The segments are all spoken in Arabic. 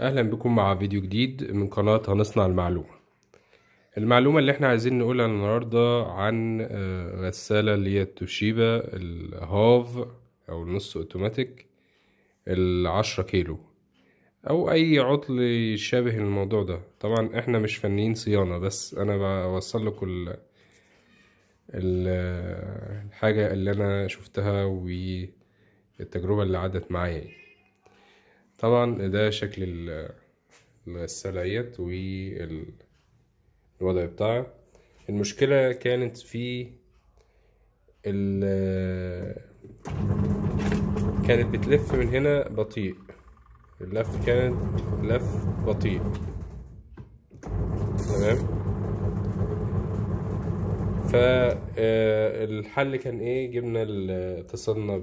اهلا بكم مع فيديو جديد من قناة هنصنع المعلومة المعلومة اللي احنا عايزين نقولها النهاردة عن آه، غسالة اللي هي التوشيبا الهاف او النص اوتوماتيك العشرة كيلو او اي عطل يشابه الموضوع ده طبعا احنا مش فنيين صيانة بس انا بوصل لكم الحاجة اللي انا شفتها والتجربة اللي عدت معايا يعني. طبعا ده شكل الغسالة والوضع بتاعها المشكلة كانت في ال كانت بتلف من هنا بطيء اللف كانت لف بطيء تمام فالحل آه، كان ايه جبنا اتصلنا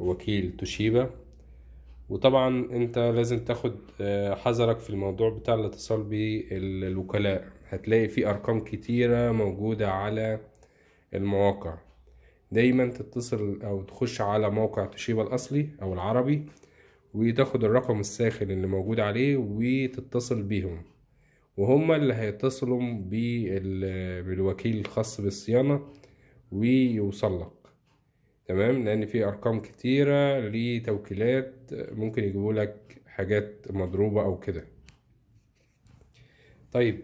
بوكيل توشيبا وطبعا انت لازم تاخد آه، حذرك في الموضوع بتاع الاتصال بالوكلاء هتلاقي في ارقام كتيرة موجودة على المواقع دايما تتصل او تخش على موقع توشيبا الاصلي او العربي وتاخد الرقم الساخن اللي موجود عليه وتتصل بيهم وهما اللي هيتصلوا بالوكيل الخاص بالصيانة ويوصلك تمام لان في ارقام كتيره لتوكيلات ممكن يجيبوا لك حاجات مضروبه او كده طيب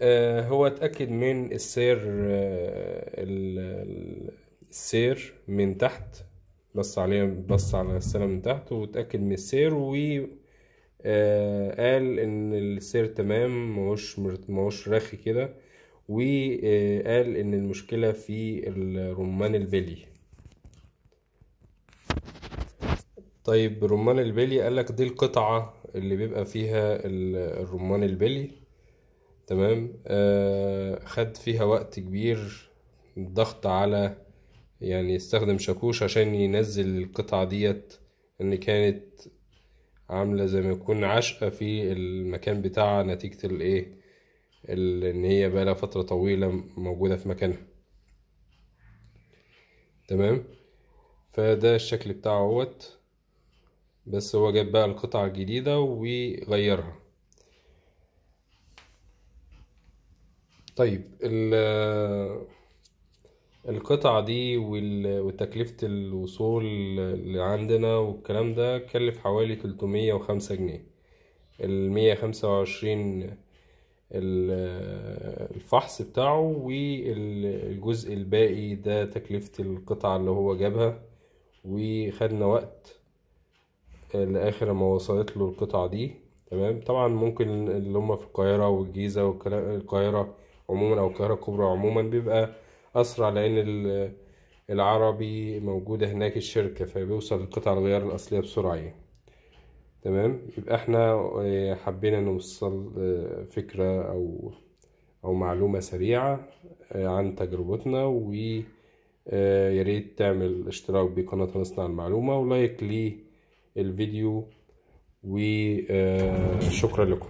آه هو اتاكد من السير آه السير من تحت بص عليه بص على السلم من تحت وتأكد من السير و آه، قال ان السير تمام ماهوش ماهوش رخي كده وقال آه، ان المشكله في الرمان البلي طيب رمان البلي قالك دي القطعة اللي بيبقى فيها الرمان البلي تمام آه خد فيها وقت كبير ضغط على يعني استخدم شاكوش عشان ينزل القطعة ديت ان كانت عاملة زي ما يكون عشقة في المكان بتاعها نتيجة الايه ان هي بقالها فترة طويلة موجودة في مكانها تمام فده الشكل بتاعه اهوت بس هو جاب بقى القطعة الجديدة وغيرها طيب القطعة دي وتكلفة الوصول اللي عندنا والكلام ده كلف حوالي تلتمية وخمسة جنيه المية خمسة وعشرين الفحص بتاعه والجزء الباقي ده تكلفة القطعة اللي هو جابها وخدنا وقت لاخر ما وصلت له القطعه دي تمام طبعا ممكن اللي هم في القاهره والجيزه والقاهره عموما او القاهره الكبرى عموما بيبقى اسرع لان العربي موجوده هناك الشركه فبيوصل القطع الغيار الاصليه بسرعه يعني. تمام يبقى احنا آه، حبينا نوصل آه، فكره او او معلومه سريعه آه، عن تجربتنا وياريت تعمل اشتراك بقناة نصنع المعلومه ولايك ليه الفيديو وشكرا لكم